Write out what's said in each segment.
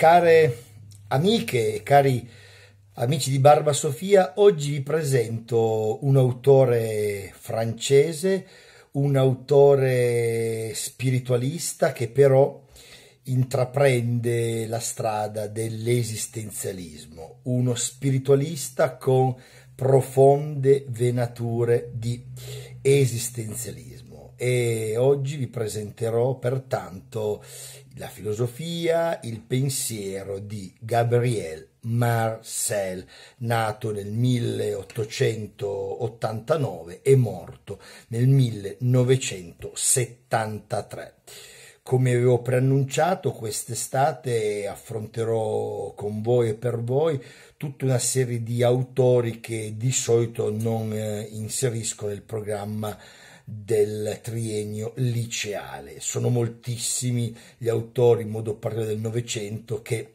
Care amiche e cari amici di Barba Sofia, oggi vi presento un autore francese, un autore spiritualista che però intraprende la strada dell'esistenzialismo, uno spiritualista con profonde venature di esistenzialismo e oggi vi presenterò pertanto la filosofia, il pensiero di Gabriel Marcel, nato nel 1889 e morto nel 1973. Come avevo preannunciato, quest'estate affronterò con voi e per voi tutta una serie di autori che di solito non eh, inserisco nel programma del triennio liceale. Sono moltissimi gli autori, in modo particolare del Novecento, che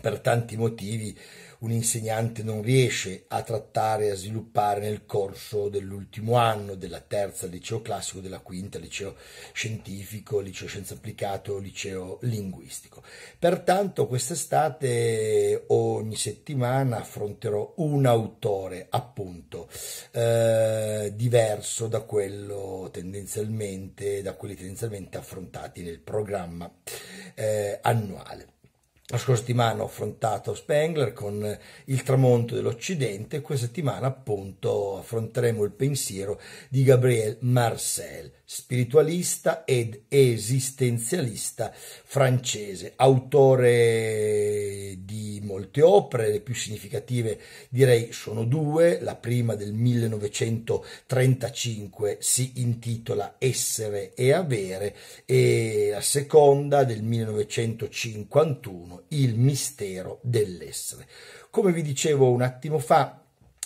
per tanti motivi un insegnante non riesce a trattare, e a sviluppare nel corso dell'ultimo anno, della terza liceo classico, della quinta liceo scientifico, liceo scienze applicato, liceo linguistico. Pertanto quest'estate ogni settimana affronterò un autore appunto eh, diverso da quello tendenzialmente, da quelli tendenzialmente affrontati nel programma eh, annuale. La scorsa settimana ho affrontato Spengler con eh, il tramonto dell'Occidente, questa settimana appunto affronteremo il pensiero di Gabriel Marcel, spiritualista ed esistenzialista francese, autore di molte opere, le più significative direi sono due, la prima del 1935 si intitola Essere e avere e la seconda del 1951 il mistero dell'essere. Come vi dicevo un attimo fa,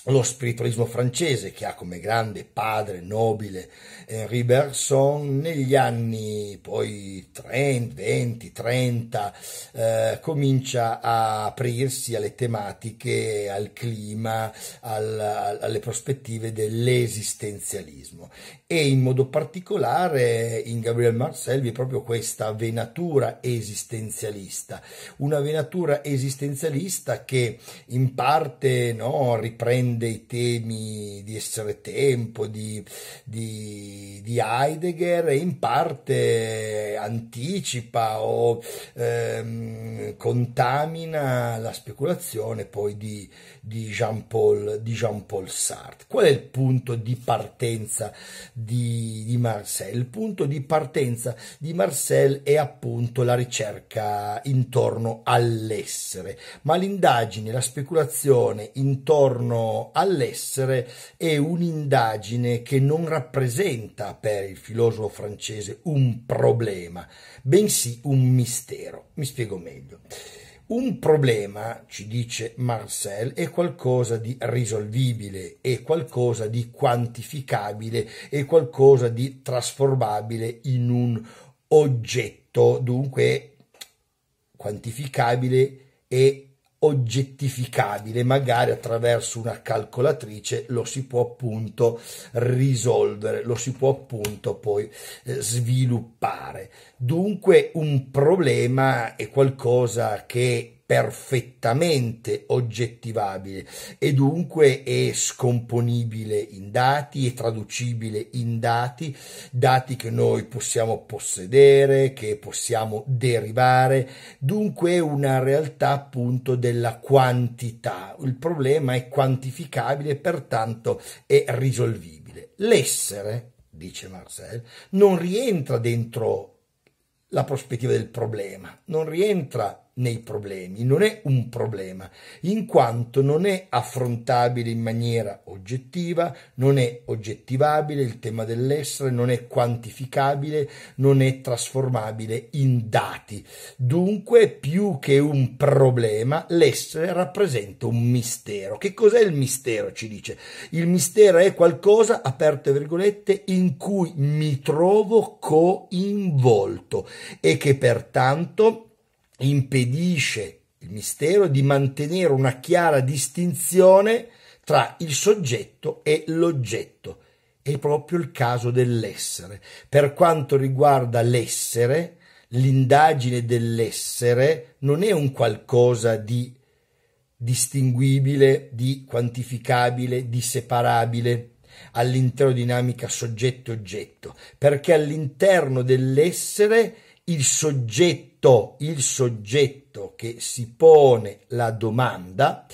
lo spiritualismo francese che ha come grande padre nobile Henri eh, Bergson negli anni poi 30, 20, 30 eh, comincia a aprirsi alle tematiche, al clima, al, alle prospettive dell'esistenzialismo e in modo particolare in Gabriel Marcel vi è proprio questa venatura esistenzialista, una venatura esistenzialista che in parte no, riprende dei temi di essere tempo di, di, di Heidegger e in parte anticipa o ehm, contamina la speculazione poi di, di Jean-Paul, Jean Sartre. Qual è il punto di partenza di, di Marcel? Il punto di partenza di Marcel è appunto la ricerca intorno all'essere, ma l'indagine, la speculazione intorno all'essere è un'indagine che non rappresenta per il filosofo francese un problema, bensì un mistero. Mi spiego meglio. Un problema, ci dice Marcel, è qualcosa di risolvibile, è qualcosa di quantificabile, è qualcosa di trasformabile in un oggetto, dunque quantificabile e oggettificabile, magari attraverso una calcolatrice lo si può appunto risolvere, lo si può appunto poi eh, sviluppare. Dunque un problema è qualcosa che perfettamente oggettivabile e dunque è scomponibile in dati, è traducibile in dati, dati che noi possiamo possedere, che possiamo derivare, dunque è una realtà appunto della quantità, il problema è quantificabile, pertanto è risolvibile. L'essere, dice Marcel, non rientra dentro la prospettiva del problema, non rientra nei problemi, non è un problema, in quanto non è affrontabile in maniera oggettiva, non è oggettivabile il tema dell'essere, non è quantificabile, non è trasformabile in dati. Dunque, più che un problema, l'essere rappresenta un mistero. Che cos'è il mistero? ci dice. Il mistero è qualcosa, aperte virgolette, in cui mi trovo coinvolto e che pertanto impedisce il mistero di mantenere una chiara distinzione tra il soggetto e l'oggetto. È proprio il caso dell'essere. Per quanto riguarda l'essere, l'indagine dell'essere non è un qualcosa di distinguibile, di quantificabile, di separabile all'interno dinamica soggetto-oggetto, perché all'interno dell'essere il soggetto, il soggetto che si pone la domanda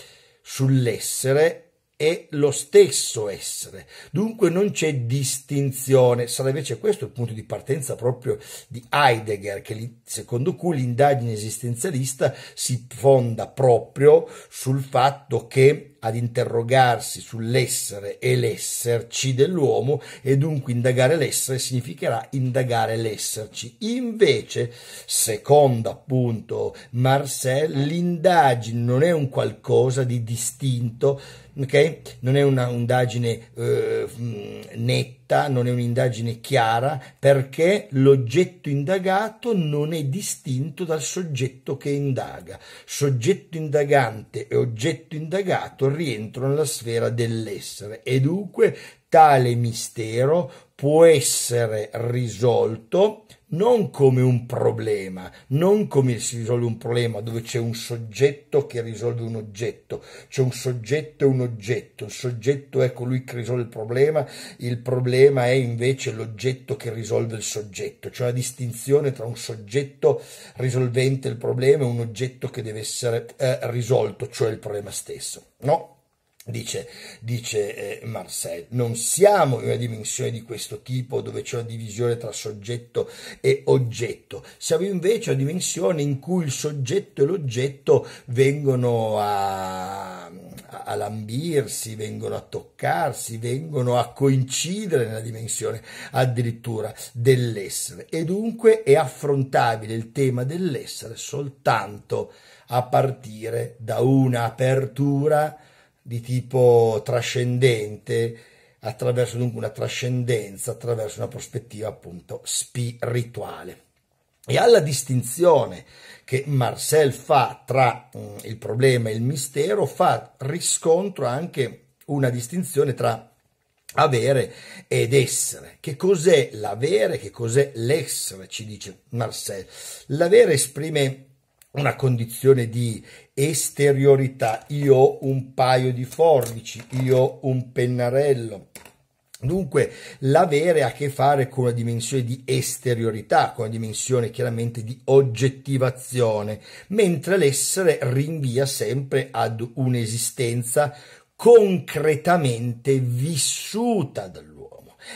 sull'essere è lo stesso essere, dunque non c'è distinzione. Sarà invece questo il punto di partenza proprio di Heidegger, che secondo cui l'indagine esistenzialista si fonda proprio sul fatto che ad interrogarsi sull'essere e l'esserci dell'uomo e dunque indagare l'essere significherà indagare l'esserci. Invece, secondo appunto Marcel, l'indagine non è un qualcosa di distinto, okay? non è una indagine eh, netta fitta, non è un'indagine chiara perché l'oggetto indagato non è distinto dal soggetto che indaga. Soggetto indagante e oggetto indagato rientrano nella sfera dell'essere e dunque tale mistero può essere risolto non come un problema, non come si risolve un problema dove c'è un soggetto che risolve un oggetto, c'è un soggetto e un oggetto, il soggetto è colui che risolve il problema, il problema è invece l'oggetto che risolve il soggetto, c'è una distinzione tra un soggetto risolvente il problema e un oggetto che deve essere eh, risolto, cioè il problema stesso. No, dice, dice eh, Marcel. Non siamo in una dimensione di questo tipo dove c'è una divisione tra soggetto e oggetto, siamo invece una dimensione in cui il soggetto e l'oggetto vengono a, a lambirsi, vengono a toccarsi, vengono a coincidere nella dimensione addirittura dell'essere e dunque è affrontabile il tema dell'essere soltanto a partire da un'apertura di tipo trascendente, attraverso dunque una trascendenza, attraverso una prospettiva appunto spirituale. E alla distinzione che Marcel fa tra mh, mm, il problema e il mistero fa riscontro anche una distinzione tra avere ed essere. Che cos'è l'avere? Che cos'è l'essere? Ci dice Marcel. L'avere esprime una condizione di esteriorità, io ho un paio di forbici, io ho un pennarello. Dunque l'avere ha a che fare con una dimensione di esteriorità, con una dimensione chiaramente di oggettivazione, mentre l'essere rinvia sempre ad un'esistenza concretamente vissuta dall'uomo.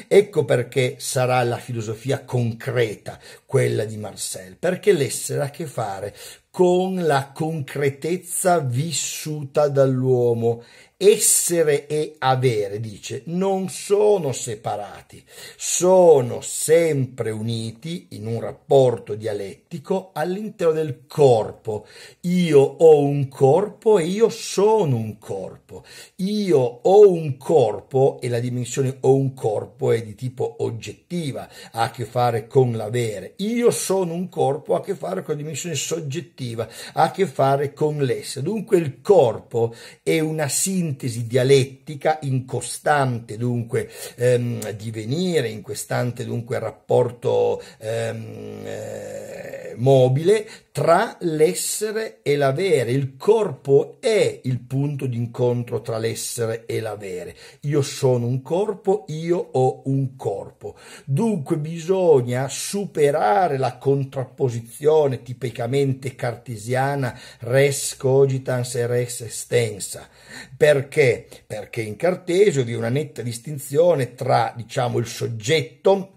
Ecco perché sarà la filosofia concreta, quella di Marcel, perché l'essere ha a che fare con la concretezza vissuta dall'uomo. Essere e avere, dice, non sono separati, sono sempre uniti in un rapporto dialettico all'interno del corpo. Io ho un corpo e io sono un corpo. Io ho un corpo e la dimensione ho un corpo è di tipo oggettiva, ha a che fare con l'avere. Io sono un corpo ha a che fare con la dimensione soggettiva oggettiva, ha a che fare con l'essere. Dunque il corpo è una sintesi dialettica in costante dunque ehm, divenire, in costante dunque rapporto ehm, eh, mobile tra l'essere e l'avere. Il corpo è il punto d'incontro tra l'essere e l'avere. Io sono un corpo, io ho un corpo. Dunque bisogna superare la contrapposizione tipicamente cartesiana res cogitans e res estensa. Perché? Perché in Cartesio vi è una netta distinzione tra, diciamo, il soggetto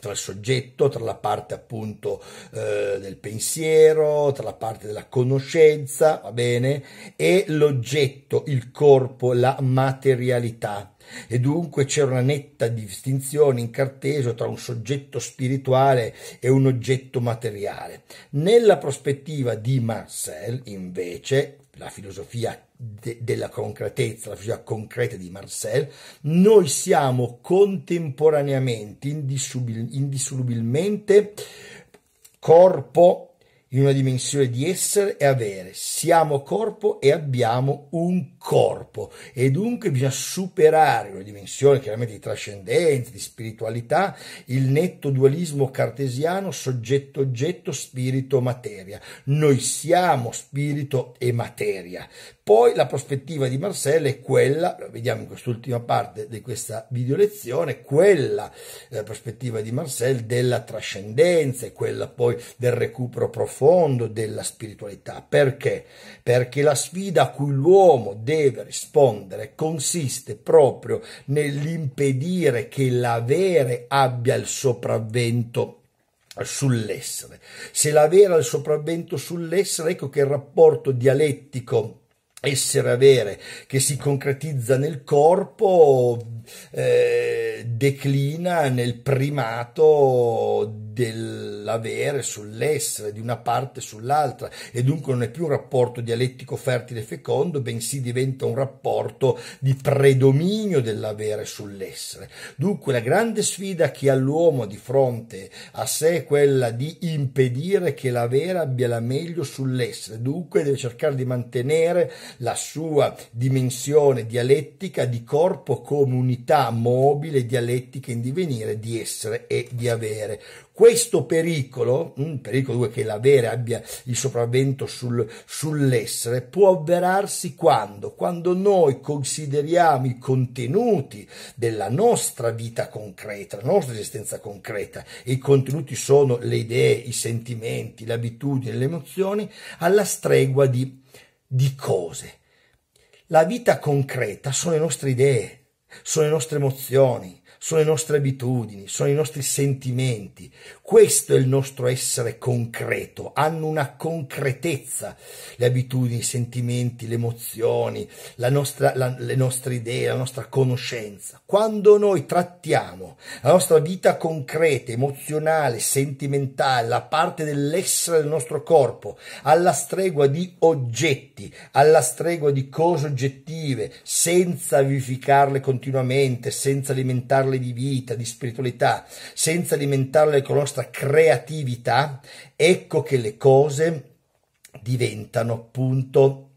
tra il soggetto, tra la parte appunto eh, del pensiero, tra la parte della conoscenza, va bene, e l'oggetto, il corpo, la materialità. E dunque c'era una netta distinzione in Cartesio tra un soggetto spirituale e un oggetto materiale. Nella prospettiva di Marcel, invece, la filosofia de- della concretezza, la filosofia concreta di Marcel, noi siamo contemporaneamente, indissolubilmente corpo in una dimensione di essere e avere. Siamo corpo e abbiamo un corpo e dunque bisogna superare una dimensione chiaramente di trascendenza, di spiritualità, il netto dualismo cartesiano soggetto-oggetto, spirito-materia. Noi siamo spirito e materia. Poi la prospettiva di Marcel è quella, vediamo in quest'ultima parte di questa video lezione, quella la eh, prospettiva di Marcel della trascendenza e quella poi del recupero profondo della spiritualità. Perché? Perché la sfida a cui l'uomo deve rispondere consiste proprio nell'impedire che l'avere abbia il sopravvento sull'essere. Se l'avere ha il sopravvento sull'essere, ecco che il rapporto dialettico essere avere che si concretizza nel corpo eh, declina nel primato dell'avere sull'essere, di una parte sull'altra, e dunque non è più un rapporto dialettico fertile e fecondo, bensì diventa un rapporto di predominio dell'avere sull'essere. Dunque la grande sfida che ha l'uomo di fronte a sé è quella di impedire che l'avere abbia la meglio sull'essere, dunque deve cercare di mantenere la sua dimensione dialettica di corpo come unità mobile dialettiche in divenire di essere e di avere. Questo pericolo, un mm, pericolo due, che l'avere abbia il sopravvento sul, sull'essere, può avverarsi quando? Quando noi consideriamo i contenuti della nostra vita concreta, la nostra esistenza concreta, e i contenuti sono le idee, i sentimenti, le abitudini, le emozioni, alla stregua di, di cose. La vita concreta sono le nostre idee, sono le nostre emozioni, sono le nostre abitudini, sono i nostri sentimenti. Questo è il nostro essere concreto, hanno una concretezza le abitudini, i sentimenti, le emozioni, la nostra, la, le nostre idee, la nostra conoscenza. Quando noi trattiamo la nostra vita concreta, emozionale, sentimentale, la parte dell'essere del nostro corpo, alla stregua di oggetti, alla stregua di cose oggettive, senza vivificarle continuamente, senza alimentarle alimentarle di vita, di spiritualità, senza alimentarle con la nostra creatività, ecco che le cose diventano appunto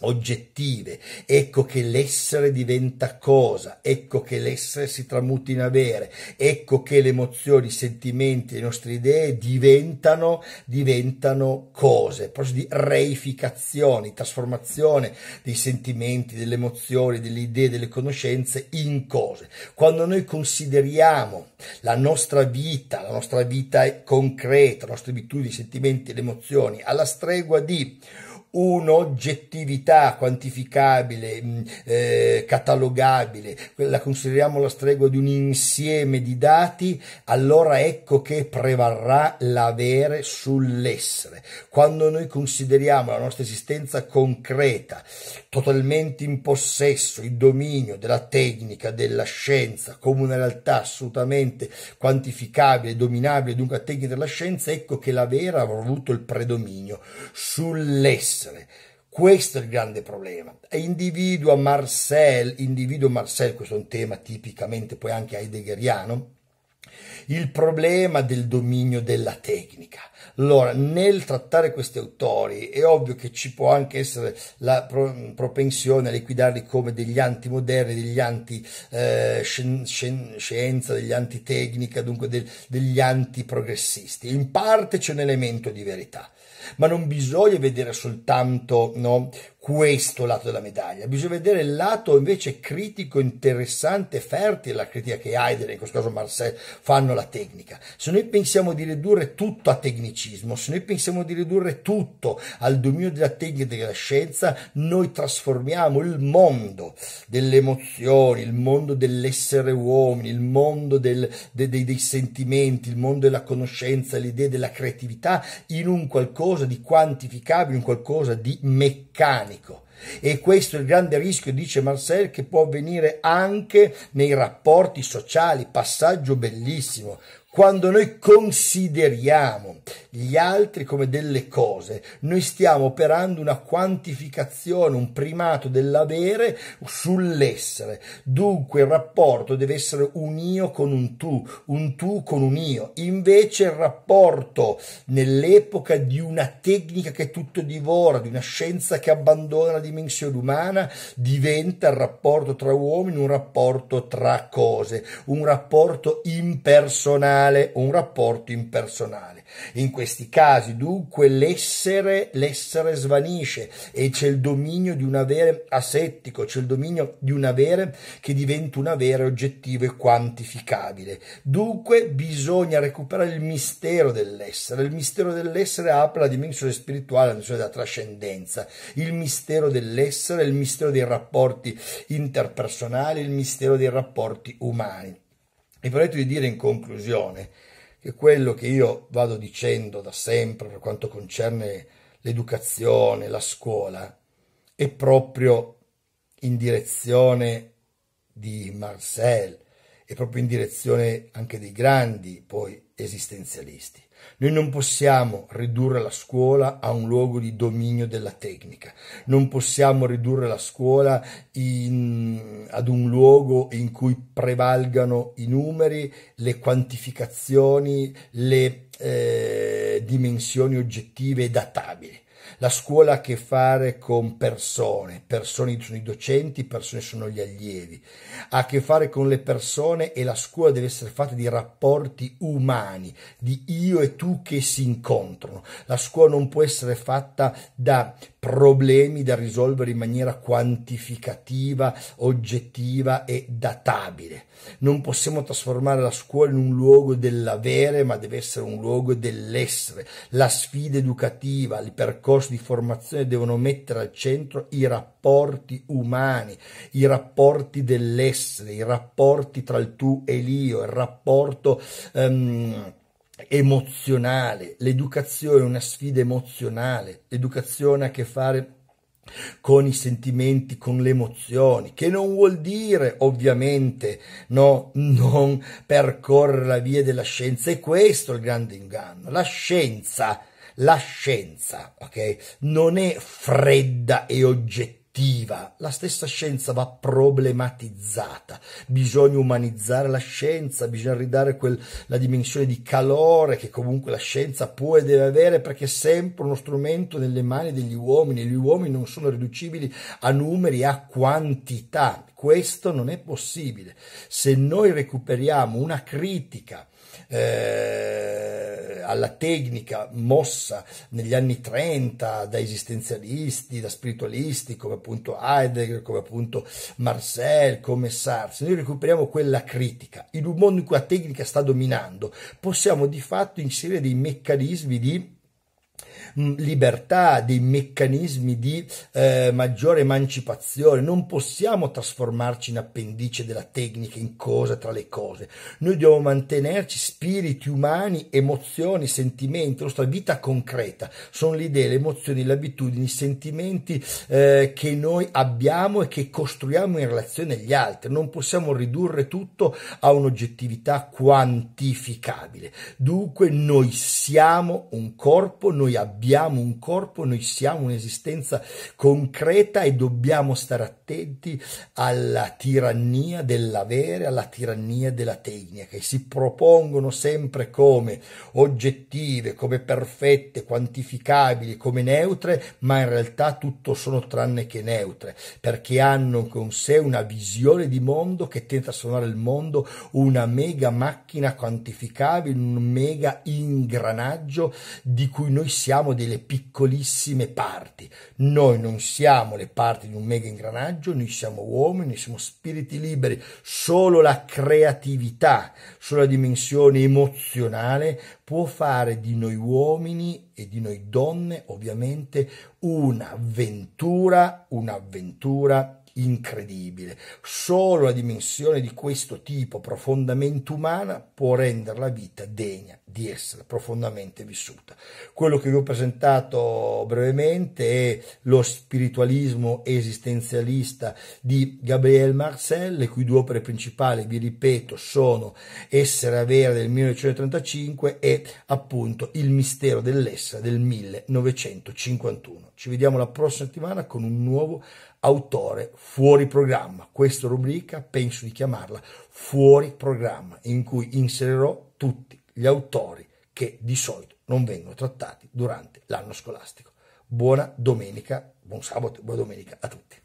oggettive, ecco che l'essere diventa cosa, ecco che l'essere si tramuta in avere, ecco che le emozioni, i sentimenti, le nostre idee diventano, diventano cose, proprio di reificazione, trasformazione dei sentimenti, delle emozioni, delle idee, delle conoscenze in cose. Quando noi consideriamo la nostra vita, la nostra vita concreta, le nostre abitudini, i sentimenti, le emozioni alla stregua di un'oggettività quantificabile, mm, eh, catalogabile, la consideriamo la stregua di un insieme di dati, allora ecco che prevarrà l'avere sull'essere. Quando noi consideriamo la nostra esistenza concreta, totalmente in possesso, in dominio della tecnica, della scienza, come una realtà assolutamente quantificabile, dominabile, dunque a tecnica della scienza, ecco che l'avere avrà avuto il predominio sull'essere essere. Questo è il grande problema. Individua Marcel, individua Marcel, questo è un tema tipicamente poi anche heideggeriano, il problema del dominio della tecnica. Allora, nel trattare questi autori è ovvio che ci può anche essere la pro- propensione a liquidarli come degli antimoderni, degli anti-scienza, eh, degli antitecnica, dunque de- degli antiprogressisti. In parte c'è un elemento di verità ma non bisogna vedere soltanto no, questo lato della medaglia, bisogna vedere il lato invece critico, interessante, fertile, la critica che Heidegger, in questo caso Marcel, fanno alla tecnica. Se noi pensiamo di ridurre tutto a tecnicismo, se noi pensiamo di ridurre tutto al dominio della tecnica e della scienza, noi trasformiamo il mondo delle emozioni, il mondo dell'essere uomini, il mondo del, de, de, dei sentimenti, il mondo della conoscenza, l'idea della creatività, in un qualcosa di quantificabile, in qualcosa di meccanico panico. E questo è il grande rischio, dice Marcel, che può avvenire anche nei rapporti sociali, passaggio bellissimo. Quando noi consideriamo gli altri come delle cose, noi stiamo operando una quantificazione, un primato dell'avere sull'essere. Dunque il rapporto deve essere un io con un tu, un tu con un io. Invece il rapporto nell'epoca di una tecnica che tutto divora, di una scienza che abbandona la dimensione umana, diventa il rapporto tra uomini, un rapporto tra cose, un rapporto impersonale personale un rapporto impersonale. In questi casi dunque l'essere, l'essere svanisce e c'è il dominio di un avere asettico, c'è il dominio di un avere che diventa un avere oggettivo e quantificabile. Dunque bisogna recuperare il mistero dell'essere. Il mistero dell'essere apre la dimensione spirituale, la dimensione della trascendenza. Il mistero dell'essere, il mistero dei rapporti interpersonali, il mistero dei rapporti umani. E permetto di dire in conclusione che quello che io vado dicendo da sempre per quanto concerne l'educazione, la scuola, è proprio in direzione di Marcel, è proprio in direzione anche dei grandi poi esistenzialisti. Noi non possiamo ridurre la scuola a un luogo di dominio della tecnica, non possiamo ridurre la scuola in, ad un luogo in cui prevalgano i numeri, le quantificazioni, le eh, dimensioni oggettive e databili la scuola ha a che fare con persone, persone sono i docenti, persone sono gli allievi, ha a che fare con le persone e la scuola deve essere fatta di rapporti umani, di io e tu che si incontrano. La scuola non può essere fatta da problemi da risolvere in maniera quantificativa, oggettiva e databile. Non possiamo trasformare la scuola in un luogo dell'avere, ma deve essere un luogo dell'essere. La sfida educativa, il percorso di formazione devono mettere al centro i rapporti umani, i rapporti dell'essere, i rapporti tra il tu e l'io, il rapporto... Um, emozionale, l'educazione è una sfida emozionale, l'educazione ha a che fare con i sentimenti, con le emozioni, che non vuol dire ovviamente no, non percorrere la via della scienza, e questo è il grande inganno. La scienza, la scienza, ok, non è fredda e oggettiva oggettiva, la stessa scienza va problematizzata, bisogna umanizzare la scienza, bisogna ridare quel, la dimensione di calore che comunque la scienza può e deve avere perché è sempre uno strumento nelle mani degli uomini, gli uomini non sono riducibili a numeri, a quantità questo non è possibile. Se noi recuperiamo una critica eh, alla tecnica mossa negli anni 30 da esistenzialisti, da spiritualisti come appunto Heidegger, come appunto Marcel, come Sartre, se noi recuperiamo quella critica in un mondo in cui la tecnica sta dominando, possiamo di fatto inserire dei meccanismi di Mm, libertà, dei meccanismi di eh, maggiore emancipazione. Non possiamo trasformarci in appendice della tecnica, in cosa tra le cose. Noi dobbiamo mantenerci spiriti umani, emozioni, sentimenti, la nostra vita concreta. Sono le idee, le emozioni, le abitudini, i sentimenti eh, che noi abbiamo e che costruiamo in relazione agli altri. Non possiamo ridurre tutto a un'oggettività quantificabile. Dunque noi siamo un corpo, noi abbiamo un corpo, noi siamo un'esistenza concreta e dobbiamo stare attenti alla tirannia dell'avere, alla tirannia della tecnica, che si propongono sempre come oggettive, come perfette, quantificabili, come neutre, ma in realtà tutto sono tranne che neutre, perché hanno con sé una visione di mondo che tenta a suonare il mondo una mega macchina quantificabile, un mega ingranaggio di cui noi siamo siamo delle piccolissime parti, noi non siamo le parti di un mega ingranaggio, noi siamo uomini, siamo spiriti liberi, solo la creatività, solo la dimensione emozionale può fare di noi uomini e di noi donne ovviamente un'avventura, un'avventura incredibile. Solo la dimensione di questo tipo profondamente umana può rendere la vita degna di essere profondamente vissuta. Quello che vi ho presentato brevemente è lo spiritualismo esistenzialista di Gabriel Marcel, le cui due opere principali, vi ripeto, sono Essere a vera del 1935 e appunto Il mistero dell'essere del 1951. Ci vediamo la prossima settimana con un nuovo autore fuori programma. Questa rubrica penso di chiamarla fuori programma, in cui inserirò tutti gli autori che di solito non vengono trattati durante l'anno scolastico. Buona domenica, buon sabato, e buona domenica a tutti.